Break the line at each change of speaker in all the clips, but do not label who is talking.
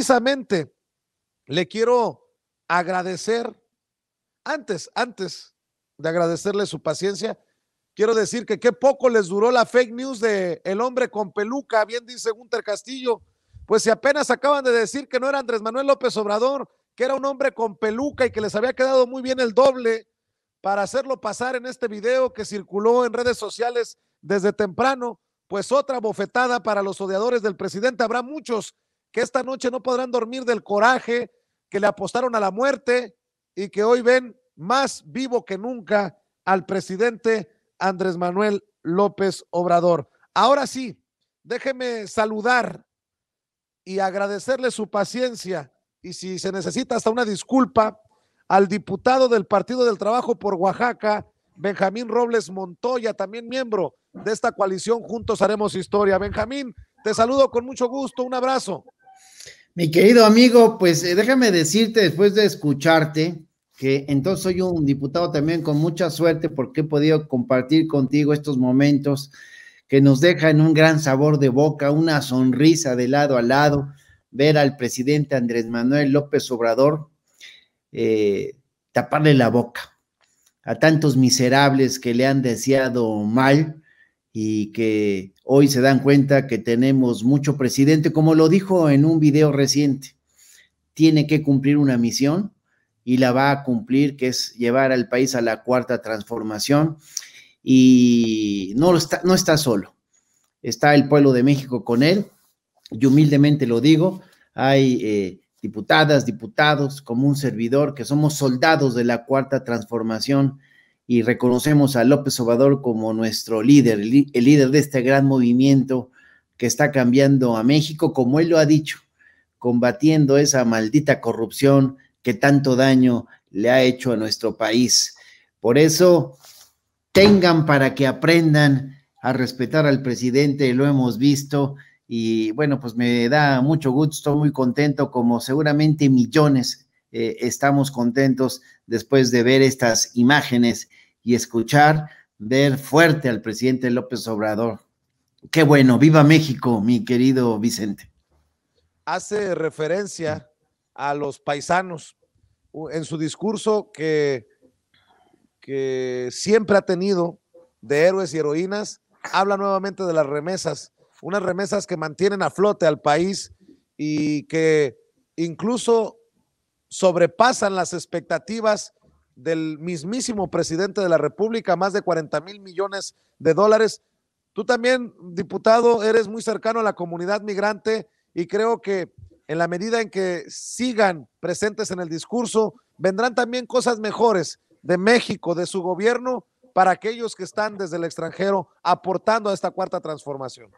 precisamente le quiero agradecer, antes, antes de agradecerle su paciencia, quiero decir que qué poco les duró la fake news de el hombre con peluca, bien dice Gunter Castillo, pues si apenas acaban de decir que no era Andrés Manuel López Obrador, que era un hombre con peluca y que les había quedado muy bien el doble para hacerlo pasar en este video que circuló en redes sociales desde temprano, pues otra bofetada para los odiadores del presidente. Habrá muchos que esta noche no podrán dormir del coraje, que le apostaron a la muerte y que hoy ven más vivo que nunca al presidente Andrés Manuel López Obrador. Ahora sí, déjeme saludar y agradecerle su paciencia y si se necesita hasta una disculpa al diputado del Partido del Trabajo por Oaxaca, Benjamín Robles Montoya, también miembro de esta coalición
Juntos Haremos Historia.
Benjamín, te saludo con mucho gusto, un abrazo.
Mi querido amigo, pues eh, déjame decirte después de escucharte que entonces soy un diputado también con mucha suerte porque he podido compartir contigo estos momentos que nos dejan un gran sabor de boca, una sonrisa de lado a lado, ver al presidente Andrés Manuel López Obrador eh, taparle la boca a tantos miserables que le han deseado mal y que hoy se dan cuenta que tenemos mucho presidente, como lo dijo en un video reciente, tiene que cumplir una misión y la va a cumplir, que es llevar al país a la cuarta transformación. Y no está, no está solo, está el pueblo de México con él, y humildemente lo digo, hay eh, diputadas, diputados, como un servidor, que somos soldados de la cuarta transformación y reconocemos a López Obrador como nuestro líder, el líder de este gran movimiento que está cambiando a México, como él lo ha dicho, combatiendo esa maldita corrupción que tanto daño le ha hecho a nuestro país. Por eso, tengan para que aprendan a respetar al presidente, lo hemos visto, y bueno, pues me da mucho gusto, muy contento, como seguramente millones eh, estamos contentos después de ver estas imágenes y escuchar ver fuerte al presidente López Obrador. Qué bueno, viva México, mi querido Vicente.
Hace referencia a los paisanos en su discurso que, siempre ha tenido de héroes y heroínas, habla nuevamente de las remesas, unas remesas que mantienen a flote al país y que incluso sobrepasan las expectativas del mismísimo presidente de la República, más de 40 mil millones de dólares. Tú también, diputado, eres muy cercano a la comunidad migrante y creo que en la medida en que sigan presentes en el discurso, vendrán también cosas mejores de México, de su gobierno, para aquellos que están desde el extranjero aportando a esta cuarta transformación.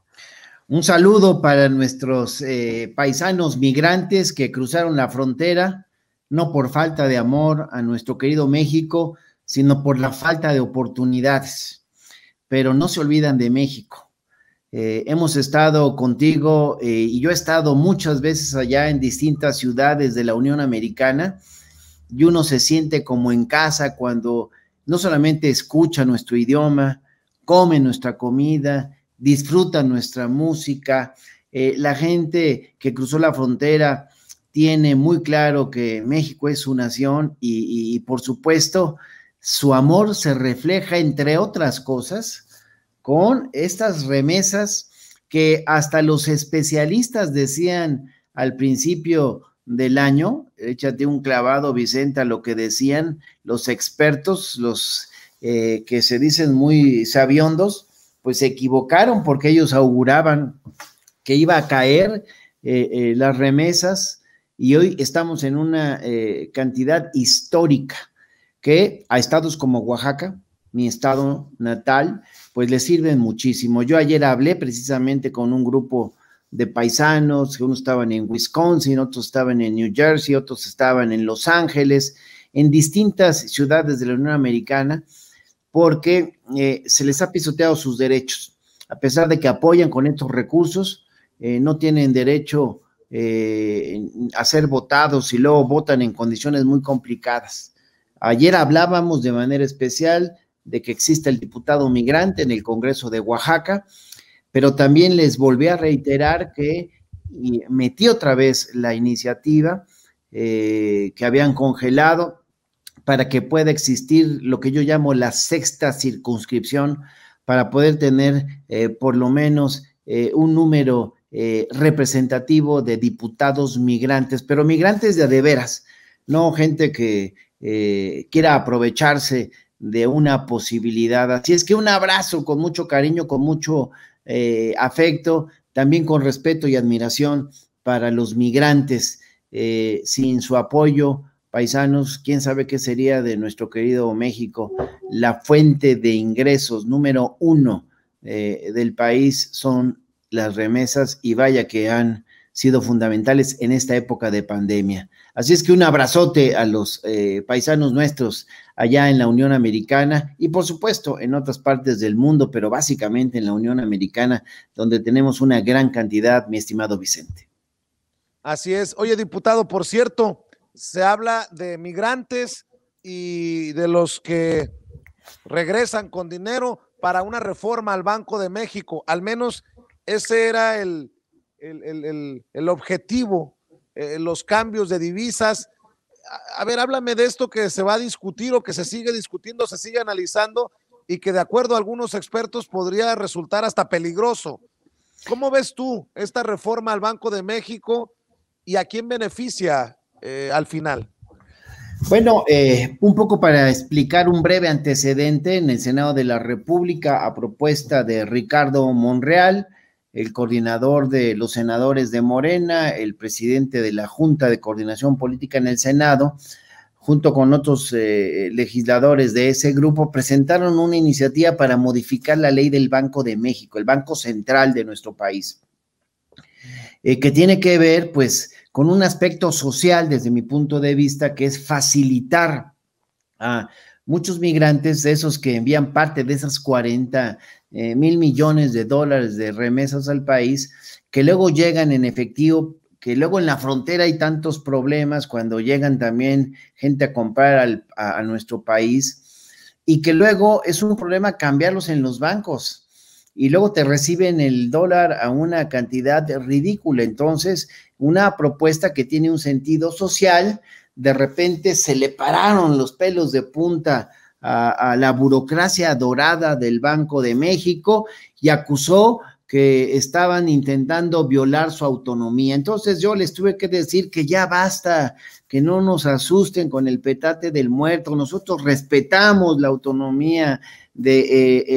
Un saludo para nuestros eh, paisanos migrantes que cruzaron la frontera no por falta de amor a nuestro querido México, sino por la falta de oportunidades. Pero no se olvidan de México. Eh, hemos estado contigo eh, y yo he estado muchas veces allá en distintas ciudades de la Unión Americana y uno se siente como en casa cuando no solamente escucha nuestro idioma, come nuestra comida, disfruta nuestra música. Eh, la gente que cruzó la frontera tiene muy claro que México es su nación y, por supuesto su amor se refleja, entre otras cosas, con estas remesas que hasta los especialistas decían al principio del año, échate un clavado, Vicente, a lo que decían los expertos, los eh, que se dicen muy sabiondos, pues se equivocaron porque ellos auguraban que iba a caer eh, eh, las remesas y hoy estamos en una eh, cantidad histórica que a estados como Oaxaca, mi estado natal, pues le sirven muchísimo. Yo ayer hablé precisamente con un grupo de paisanos, que unos estaban en Wisconsin, otros estaban en New Jersey, otros estaban en Los Ángeles, en distintas ciudades de la Unión Americana, porque eh, se les ha pisoteado sus derechos. A pesar de que apoyan con estos recursos, eh, no tienen derecho eh, a ser votados y luego votan en condiciones muy complicadas. Ayer hablábamos de manera especial de que existe el diputado migrante en el Congreso de Oaxaca, pero también les volví a reiterar que metí otra vez la iniciativa eh, que habían congelado para que pueda existir lo que yo llamo la sexta circunscripción, para poder tener eh, por lo menos un número eh, representativo de diputados migrantes, pero migrantes de adeveras, no gente que eh, quiera aprovecharse de una posibilidad. Así es que un abrazo con mucho cariño, con mucho eh, afecto, también con respeto y admiración para los migrantes. sin su apoyo, paisanos, quién sabe qué sería de nuestro querido México, la fuente de ingresos número uno del país son las remesas y vaya que han sido fundamentales en esta época de pandemia. Así es que un abrazote a los eh, paisanos nuestros allá en la Unión Americana y por supuesto en otras partes del mundo, pero básicamente en la Unión Americana, donde tenemos una gran cantidad, mi estimado Vicente.
Así es. Oye, diputado, por cierto, se habla de migrantes y de los que regresan con dinero para una reforma al Banco de México. Al menos ese era el, objetivo, eh, los cambios de divisas. A, ver, háblame de esto que se va a discutir o que se sigue discutiendo, se sigue analizando y que de acuerdo a algunos expertos podría resultar hasta peligroso. ¿Cómo ves tú esta reforma al Banco de México y a quién beneficia eh, al final?
Bueno, eh, un poco para explicar un breve antecedente en el Senado de la República a propuesta de Ricardo Monreal el coordinador de los senadores de Morena, el presidente de la Junta de Coordinación Política en el Senado, junto con otros eh, legisladores de ese grupo, presentaron una iniciativa para modificar la ley del Banco de México, el Banco Central de nuestro país, eh, que tiene que ver pues con un aspecto social desde mi punto de vista, que es facilitar a muchos migrantes, esos que envían parte de esas 40 eh, mil millones de dólares de remesas al país, que luego llegan en efectivo, que luego en la frontera hay tantos problemas cuando llegan también gente a comprar a nuestro país y que luego es un problema cambiarlos en los bancos y luego te reciben el dólar a una cantidad ridícula. Entonces, una propuesta que tiene un sentido social, de repente se le pararon los pelos de punta a, la burocracia dorada del Banco de México y acusó que estaban intentando violar su autonomía. Entonces yo les tuve que decir que ya basta, que no nos asusten con el petate del muerto. Nosotros respetamos la autonomía del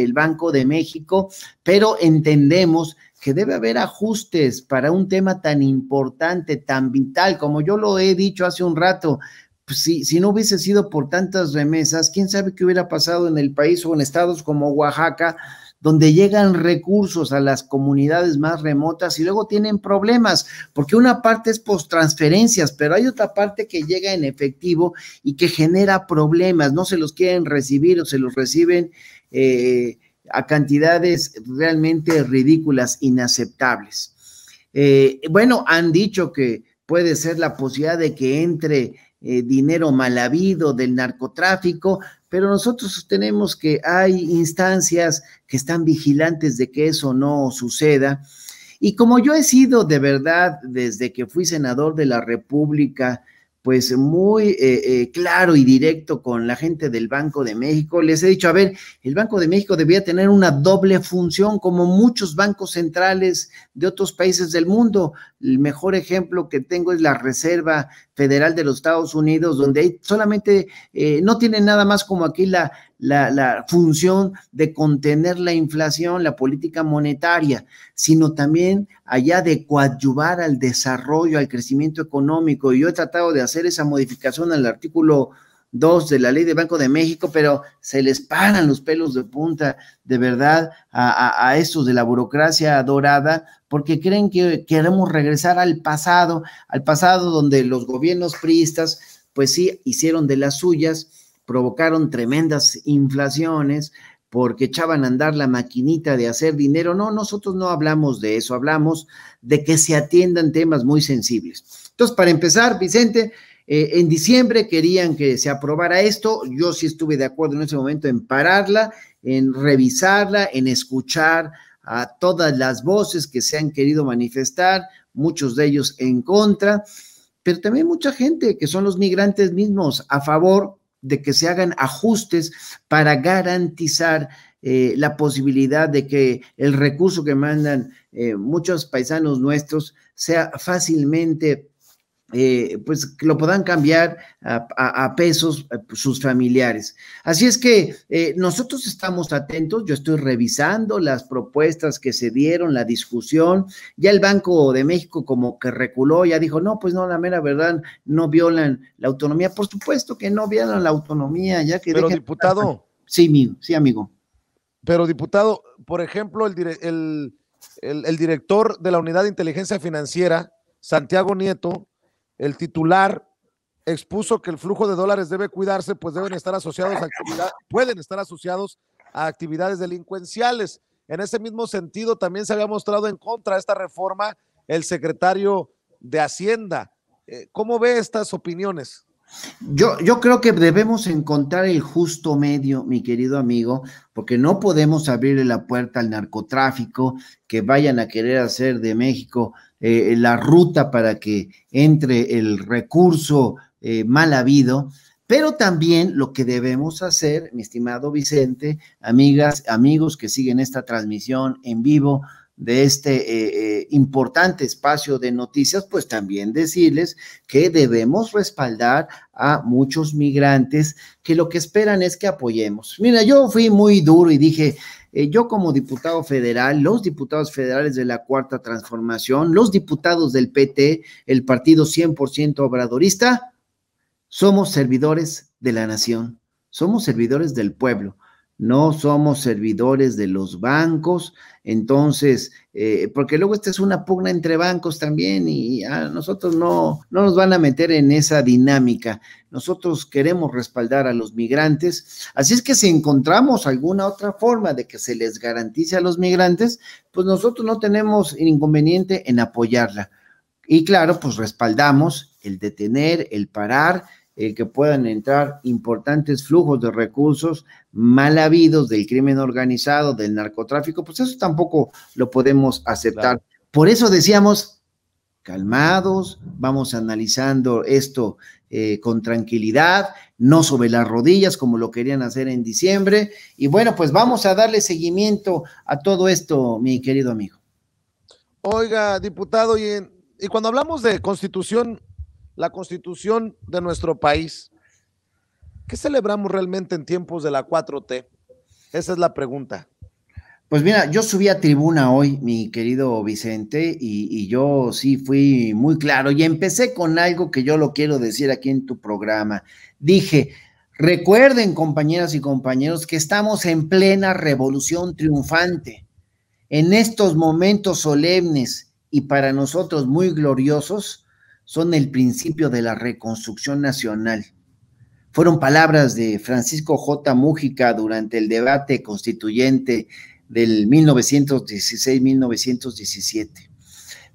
eh, Banco de México, pero entendemos que debe haber ajustes para un tema tan importante, tan vital, como yo lo he dicho hace un rato. Pues si, no hubiese sido por tantas remesas, quién sabe qué hubiera pasado en el país o en estados como Oaxaca, donde llegan recursos a las comunidades más remotas y luego tienen problemas, porque una parte es post transferencias, pero hay otra parte que llega en efectivo y que genera problemas, no se los quieren recibir o se los reciben eh, a cantidades realmente ridículas, inaceptables. Eh, bueno, han dicho que puede ser la posibilidad de que entre eh, dinero mal habido del narcotráfico, pero nosotros sostenemos que hay instancias que están vigilantes de que eso no suceda. Y como yo he sido de verdad, desde que fui senador de la República, pues muy eh, eh, claro y directo con la gente del Banco de México. Les he dicho, a ver, el Banco de México debía tener una doble función como muchos bancos centrales de otros países del mundo. El mejor ejemplo que tengo es la Reserva Federal de los Estados Unidos, donde solamente, eh, no tiene nada más como aquí la, la, función de contener la inflación, la política monetaria, sino también allá de coadyuvar al desarrollo, al crecimiento económico. Y yo he tratado de hacer esa modificación al artículo 2 de la ley de Banco de México, pero se les paran los pelos de punta, de verdad, a, a estos de la burocracia dorada, porque creen que queremos regresar al pasado, al pasado donde los gobiernos priistas, pues sí, hicieron de las suyas provocaron tremendas inflaciones porque echaban a andar la maquinita de hacer dinero. No, nosotros no hablamos de eso, hablamos de que se atiendan temas muy sensibles. Entonces, para empezar, Vicente, eh, en diciembre querían que se aprobara esto, yo sí estuve de acuerdo en ese momento en pararla, en revisarla, en escuchar a todas las voces que se han querido manifestar, muchos de ellos en contra, pero también mucha gente que son los migrantes mismos a favor de que se hagan ajustes para garantizar eh, la posibilidad de que el recurso que mandan eh, muchos paisanos nuestros sea fácilmente eh, pues pues lo puedan cambiar a, pesos eh, pues, sus familiares. Así es que eh, nosotros estamos atentos, yo estoy revisando las propuestas que se dieron, la discusión, ya el Banco de México como que reculó, ya dijo, no, pues no, la mera verdad, no violan la autonomía, por supuesto que no violan la autonomía, ya que... Pero diputado. Sí, amigo, sí, amigo. Pero diputado, por ejemplo, el,
el director de la Unidad de Inteligencia Financiera, Santiago Nieto, el titular expuso que el flujo de dólares debe cuidarse, pues deben estar asociados a pueden estar asociados a actividades delincuenciales. En ese mismo sentido, también se había mostrado en contra de esta reforma el secretario de Hacienda. Eh, ¿Cómo ve estas opiniones?
Yo, yo, creo que debemos encontrar el justo medio, mi querido amigo, porque no podemos abrirle la puerta al narcotráfico que vayan a querer hacer de México eh, la ruta para que entre el recurso eh, mal habido, pero también lo que debemos hacer, mi estimado Vicente, amigas, amigos que siguen esta transmisión en vivo de este eh, eh, importante espacio de noticias, pues también decirles que debemos respaldar a muchos migrantes que lo que esperan es que apoyemos. Mira, yo fui muy duro y dije, eh, yo como diputado federal, los diputados federales de la Cuarta Transformación, los diputados del PT, el partido 100% obradorista, somos servidores de la nación, somos servidores del pueblo no somos servidores de los bancos, entonces, eh, porque luego esta es una pugna entre bancos también y a nosotros no, no nos van a meter en esa dinámica. Nosotros queremos respaldar a los migrantes, así es que si encontramos alguna otra forma de que se les garantice a los migrantes, pues nosotros no tenemos inconveniente en apoyarla. Y claro, pues respaldamos el detener, el parar el eh, que puedan entrar importantes flujos de recursos mal habidos del crimen organizado, del narcotráfico, pues eso tampoco lo podemos aceptar. Por eso decíamos, calmados, vamos analizando esto eh, con tranquilidad, no sobre las rodillas como lo querían hacer en diciembre. Y bueno, pues vamos a darle seguimiento a todo esto, mi querido amigo.
Oiga, diputado, y cuando hablamos de constitución la constitución de nuestro país. ¿Qué celebramos realmente en tiempos de la 4T? Esa es la pregunta.
Pues mira, yo subí a tribuna hoy, mi querido Vicente, y, yo sí fui muy claro y empecé con algo que yo lo quiero decir aquí en tu programa. Dije, recuerden compañeras y compañeros que estamos en plena revolución triunfante. En estos momentos solemnes y para nosotros muy gloriosos, son el principio de la reconstrucción nacional. Fueron palabras de Francisco J. Mújica durante el debate constituyente del 1916-1917,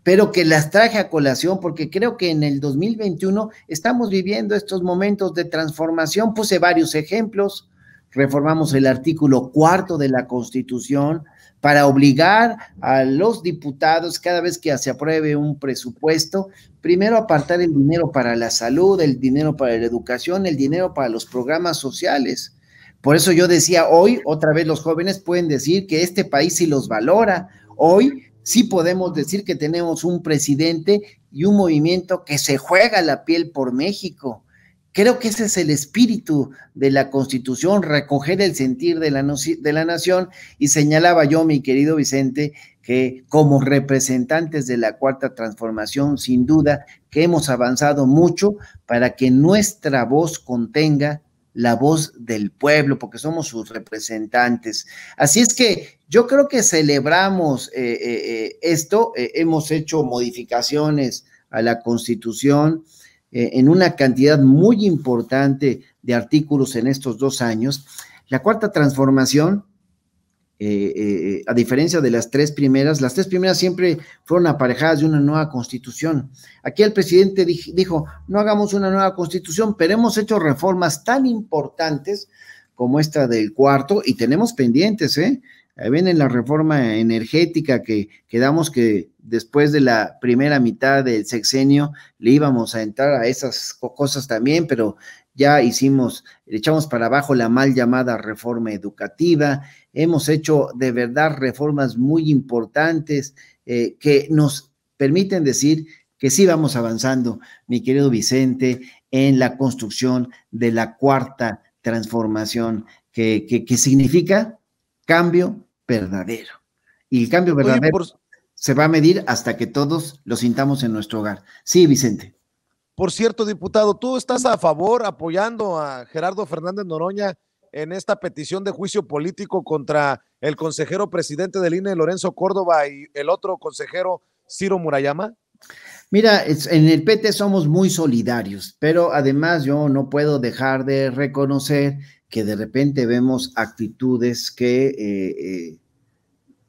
pero que las traje a colación porque creo que en el 2021 estamos viviendo estos momentos de transformación. Puse varios ejemplos reformamos el artículo cuarto de la Constitución, para obligar a los diputados cada vez que se apruebe un presupuesto, primero apartar el dinero para la salud, el dinero para la educación, el dinero para los programas sociales. Por eso yo decía, hoy otra vez los jóvenes pueden decir que este país sí los valora. Hoy sí podemos decir que tenemos un presidente y un movimiento que se juega la piel por México Creo que ese es el espíritu de la Constitución, recoger el sentir de la, de la nación y señalaba yo, mi querido Vicente, que como representantes de la cuarta transformación, sin duda que hemos avanzado mucho para que nuestra voz contenga la voz del pueblo, porque somos sus representantes. Así es que yo creo que celebramos eh, eh, eh, esto, hemos hecho modificaciones a la constitución, eh, en una cantidad muy importante de artículos en estos dos años. La cuarta transformación, eh, eh, a diferencia de las tres primeras, las tres primeras siempre fueron aparejadas de una nueva constitución. Aquí el presidente dijo, no hagamos una nueva constitución, pero hemos hecho reformas tan importantes como esta del cuarto y tenemos pendientes, ¿eh? Ahí viene la reforma energética que quedamos que después de la primera mitad del sexenio le íbamos a entrar a esas cosas también, pero ya hicimos, echamos para abajo la mal llamada reforma educativa, hemos hecho de verdad reformas muy importantes eh, que nos permiten decir que sí vamos avanzando, mi querido Vicente, en la construcción de la cuarta transformación, que, que, que significa cambio verdadero. Y el cambio verdadero se va a medir hasta que todos lo sintamos en nuestro hogar. Sí, Vicente.
Por cierto, diputado, ¿tú estás a favor apoyando a Gerardo Fernández Noroña en esta petición de juicio político contra el consejero presidente del INE, Lorenzo Córdoba, y el otro consejero, Ciro Murayama?
Mira, en el PT somos muy solidarios, pero además yo no puedo dejar de reconocer que de repente vemos actitudes que eh, eh,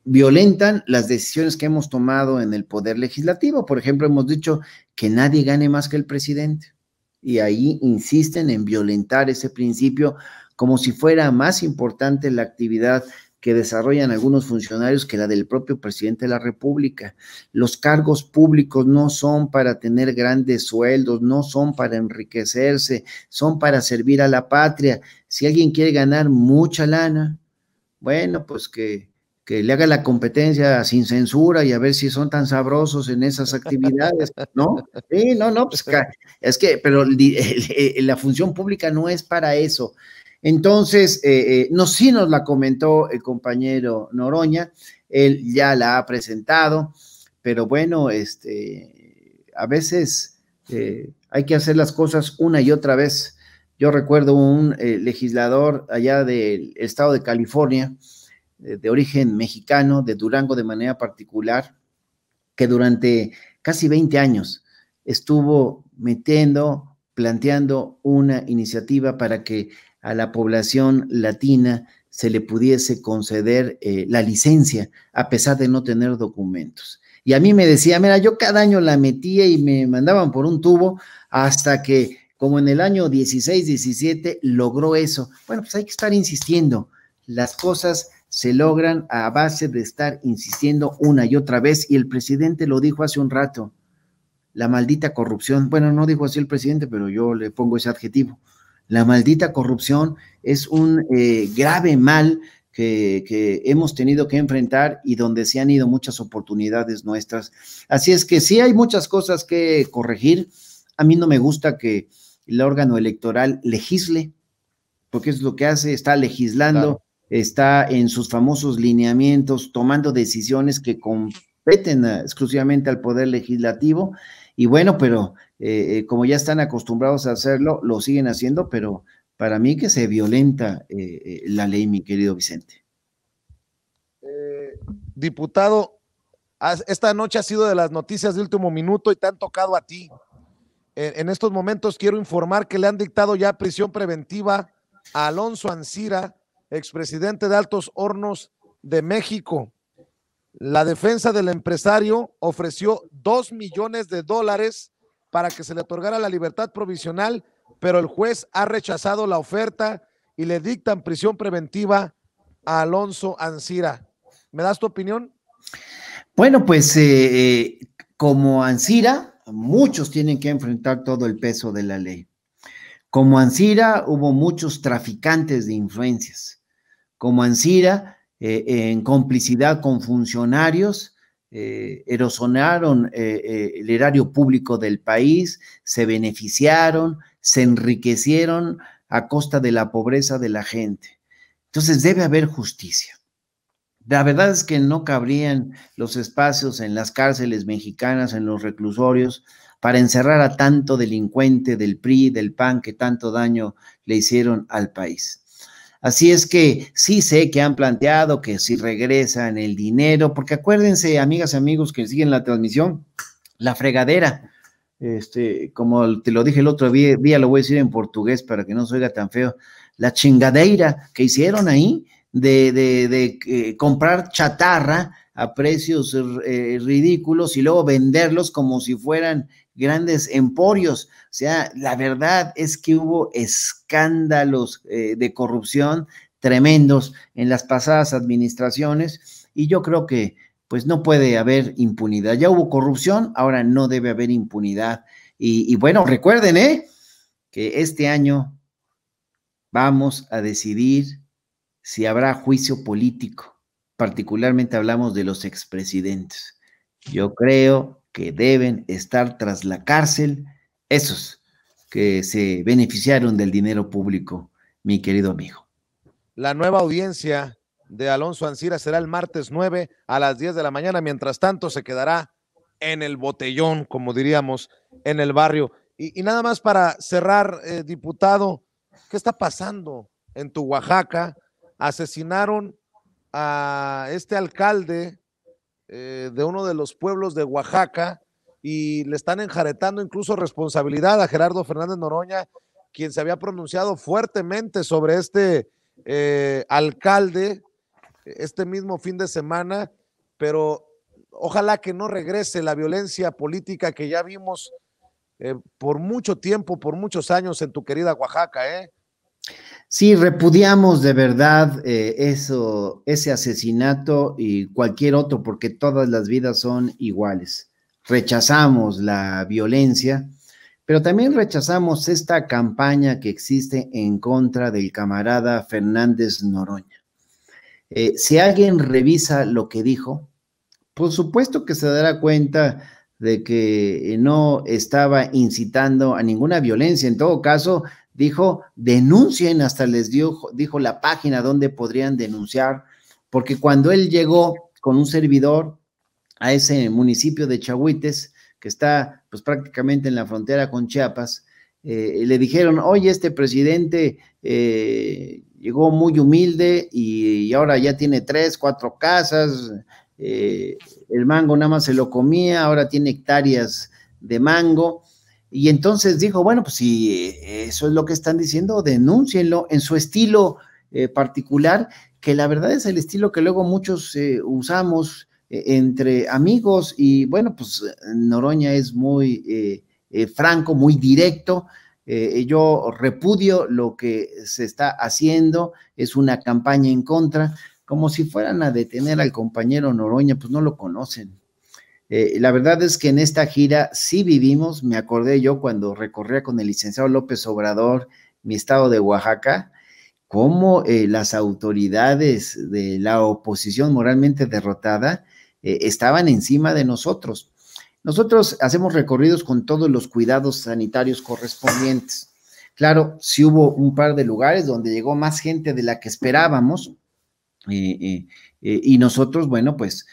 violentan las decisiones que hemos tomado en el poder legislativo. Por ejemplo, hemos dicho que nadie gane más que el presidente. Y ahí insisten en violentar ese principio como si fuera más importante la actividad que desarrollan algunos funcionarios que la del propio presidente de la República. Los cargos públicos no son para tener grandes sueldos, no son para enriquecerse, son para servir a la patria. Si alguien quiere ganar mucha lana, bueno, pues que, que le haga la competencia sin censura y a ver si son tan sabrosos en esas actividades, ¿no? Sí, no, no, pues es que, pero la función pública no es para eso. Entonces, eh, eh, no, sí nos la comentó el compañero Noroña, él ya la ha presentado, pero bueno, este, a veces eh, hay que hacer las cosas una y otra vez. Yo recuerdo un legislador allá del estado de California, de origen mexicano, de Durango de manera particular, que durante casi 20 años estuvo metiendo, planteando una iniciativa para que a la población latina se le pudiese conceder eh, la licencia a pesar de no tener documentos. Y a mí me decía, mira, yo cada año la metía y me mandaban por un tubo hasta que, como en el año 16, 17, logró eso. Bueno, pues hay que estar insistiendo. Las cosas se logran a base de estar insistiendo una y otra vez. Y el presidente lo dijo hace un rato, la maldita corrupción. Bueno, no dijo así el presidente, pero yo le pongo ese adjetivo. La maldita corrupción es un eh, grave mal que, hemos tenido que enfrentar y donde se han ido muchas oportunidades nuestras. Así es que sí hay muchas cosas que corregir. A mí no me gusta que el órgano electoral legisle, porque es lo que hace, está legislando, está en sus famosos lineamientos, tomando decisiones que competen eh, exclusivamente al poder legislativo y bueno, pero eh, eh, como ya están acostumbrados a hacerlo, lo siguen haciendo, pero para mí que se violenta eh, la ley, mi querido Vicente. diputado,
esta noche ha sido de las noticias de último minuto y te han tocado a ti. En estos momentos quiero informar que le han dictado ya prisión preventiva a Alonso Ancira, expresidente de Altos Hornos de México. La defensa del empresario ofreció dos millones de dólares para que se le otorgara la libertad provisional, pero el juez ha rechazado la oferta y le dictan prisión preventiva a Alonso Ancira. ¿Me das tu opinión?
Bueno, pues eh, eh, como Ancira, muchos tienen que enfrentar todo el peso de la ley. Como Ancira, hubo muchos traficantes de influencias. Como Ancira, eh, en complicidad con funcionarios, eh, erosionaron eh, eh, el erario público del país, se beneficiaron, se enriquecieron a costa de la pobreza de la gente. Entonces debe haber justicia. La verdad es que no cabrían los espacios en las cárceles mexicanas, en los reclusorios, para encerrar a tanto delincuente del PRI, del PAN, que tanto daño le hicieron al país. Así es que sí sé que han planteado que si regresan el dinero, porque acuérdense, amigas y amigos que siguen la transmisión, la fregadera. Este, como te lo dije el otro día, lo voy a decir en portugués para que no se oiga tan feo, la chingadeira que hicieron ahí de, de, eh, comprar chatarra a precios eh, ridículos y luego venderlos como si fueran grandes emporios. O sea, la verdad es que hubo escándalos eh, de corrupción tremendos en las pasadas administraciones y yo creo que pues no puede haber impunidad. Ya hubo corrupción, ahora no debe haber impunidad. Y, y bueno, recuerden, ¿eh? Que este año vamos a decidir si habrá juicio político particularmente hablamos de los expresidentes. Yo creo que deben estar tras la cárcel esos que se beneficiaron del dinero público, mi querido amigo.
La nueva audiencia de Alonso Ansira será el martes 9 a las 10 de la mañana. Mientras tanto, se quedará en el botellón, como diríamos, en el barrio. Y, nada más para cerrar, eh, diputado, ¿qué está pasando en tu Oaxaca? Asesinaron a este alcalde eh, de uno de los pueblos de Oaxaca y le están enjaretando incluso responsabilidad a Gerardo Fernández Noroña, quien se había pronunciado fuertemente sobre este eh, alcalde este mismo fin de semana, pero ojalá que no regrese la violencia política que ya vimos eh, por mucho tiempo, por muchos años en tu querida Oaxaca, ¿eh?
Sí, repudiamos de verdad eh, eso, ese asesinato y cualquier otro, porque todas las vidas son iguales. Rechazamos la violencia, pero también rechazamos esta campaña que existe en contra del camarada Fernández Noroña. Eh, si alguien revisa lo que dijo, por supuesto que se dará cuenta de que no estaba incitando a ninguna violencia. En todo caso, dijo, denuncien, hasta les dio, dijo la página donde podrían denunciar, porque cuando él llegó con un servidor a ese municipio de Chahuites, que está pues prácticamente en la frontera con Chiapas, eh, le dijeron, oye, este presidente eh, llegó muy humilde y, ahora ya tiene tres, cuatro casas, eh, el mango nada más se lo comía, ahora tiene hectáreas de mango, y entonces dijo, bueno, pues si eh, eso es lo que están diciendo, denúncienlo en su estilo eh, particular, que la verdad es el estilo que luego muchos eh, usamos entre amigos y bueno, pues Noroña es muy franco, muy directo. yo repudio lo que se está haciendo, es una campaña en contra, como si fueran a detener al compañero Noroña, pues no lo conocen, eh, la verdad es que en esta gira sí vivimos, me acordé yo cuando recorría con el licenciado López Obrador mi estado de Oaxaca, cómo eh, las autoridades de la oposición moralmente derrotada eh, estaban encima de nosotros. Nosotros hacemos recorridos con todos los cuidados sanitarios correspondientes. Claro, sí hubo un par de lugares donde llegó más gente de la que esperábamos y nosotros, bueno, pues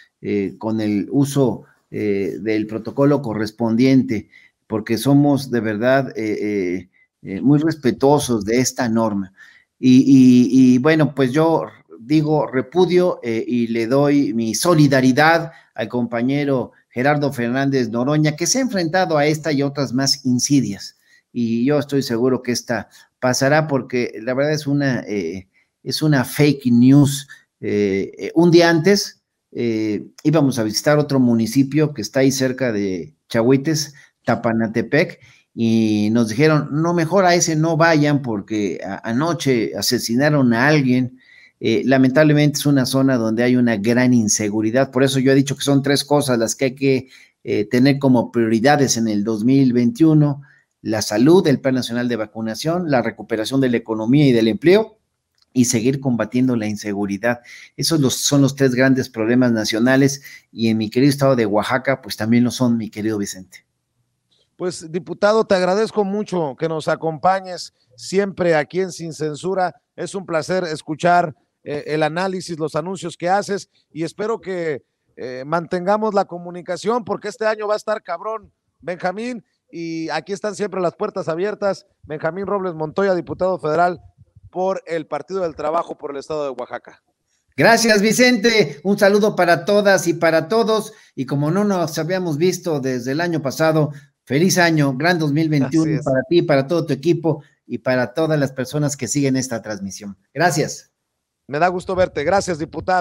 con el uso eh, del protocolo correspondiente, porque somos de verdad eh, eh, muy respetuosos de esta norma. Y, y bueno, pues yo digo repudio y le doy mi solidaridad al compañero Gerardo Fernández Noroña, que se ha enfrentado a esta y otras más insidias. Y yo estoy seguro que esta pasará porque la verdad es una, es una fake news. un día antes eh, íbamos a visitar otro municipio que está ahí cerca de Chahuites, Tapanatepec, y nos dijeron, no, mejor a ese no vayan porque anoche asesinaron a alguien. Eh, lamentablemente es una zona donde hay una gran inseguridad, por eso yo he dicho que son tres cosas las que hay que eh, tener como prioridades en el 2021, la salud, el Plan Nacional de Vacunación, la recuperación de la economía y del empleo y seguir combatiendo la inseguridad. Esos los, son los tres grandes problemas nacionales y en mi querido estado de Oaxaca, pues también lo son, mi querido Vicente.
Pues diputado, te agradezco mucho que nos acompañes siempre aquí en Sin Censura. Es un placer escuchar eh, el análisis, los anuncios que haces y espero que eh, mantengamos la comunicación porque este año va a estar cabrón, Benjamín. Y aquí están siempre las puertas
abiertas. Benjamín Robles Montoya, diputado federal
por el Partido del Trabajo por el Estado de Oaxaca.
Gracias, Vicente. Un saludo para todas y para todos. Y como no nos habíamos visto desde el año pasado, feliz año, gran 2021 para ti, para todo tu equipo y para todas las personas que siguen esta transmisión. Gracias. Me da gusto verte. Gracias, diputado.